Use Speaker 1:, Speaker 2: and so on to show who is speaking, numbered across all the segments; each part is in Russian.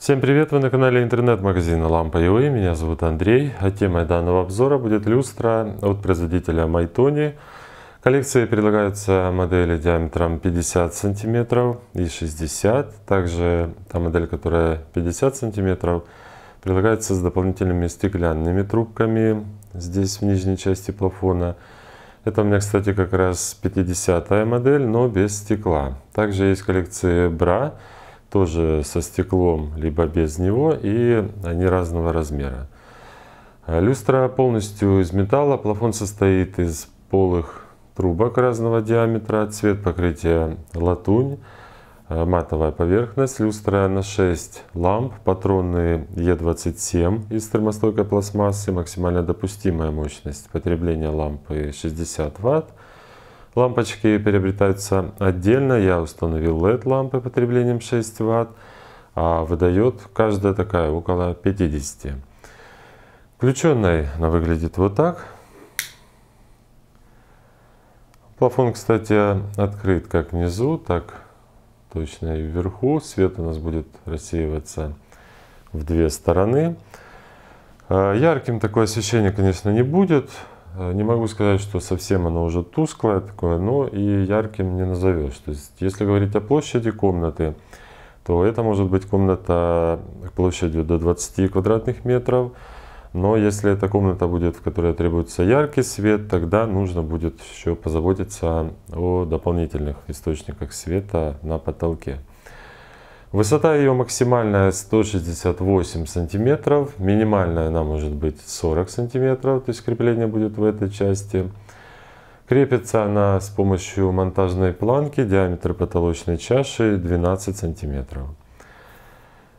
Speaker 1: Всем привет, вы на канале интернет-магазина Лампа .ua, меня зовут Андрей, а темой данного обзора будет люстра от производителя Майтони. Коллекции предлагаются модели диаметром 50 сантиметров и 60 также та модель, которая 50 сантиметров, предлагается с дополнительными стеклянными трубками здесь в нижней части плафона. Это у меня, кстати, как раз 50 модель, но без стекла. Также есть коллекции бра, тоже со стеклом, либо без него, и они разного размера. Э, люстра полностью из металла, плафон состоит из полых трубок разного диаметра, цвет покрытия латунь, э, матовая поверхность, люстра на 6 ламп, патроны Е27 из термостойкой пластмассы, максимально допустимая мощность потребления лампы 60 Вт, Лампочки приобретаются отдельно. Я установил LED-лампы потреблением 6 Вт. А выдает каждая такая около 50. Включенной она выглядит вот так. Плафон, кстати, открыт как внизу, так точно и вверху. Свет у нас будет рассеиваться в две стороны. А ярким такое освещение, конечно, не будет. Э, не могу сказать, что совсем оно уже тусклое такое, но и ярким не назовешь. То есть, если говорить о площади комнаты, то это может быть комната площадью до 20 квадратных метров. Но если эта комната будет, в которой требуется яркий свет, тогда нужно будет еще позаботиться о дополнительных источниках света на потолке. Высота ее максимальная 168 сантиметров, минимальная она может быть 40 сантиметров, то есть крепление будет в этой части. Крепится она с помощью монтажной планки, диаметр потолочной чаши 12 сантиметров.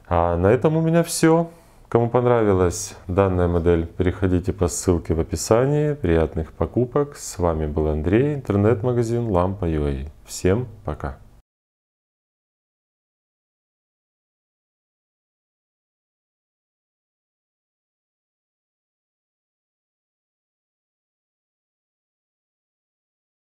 Speaker 1: А на этом у меня все. Кому понравилась данная модель, переходите по ссылке в описании. Приятных покупок. С вами был Андрей, интернет-магазин Лампа.ua. Всем пока.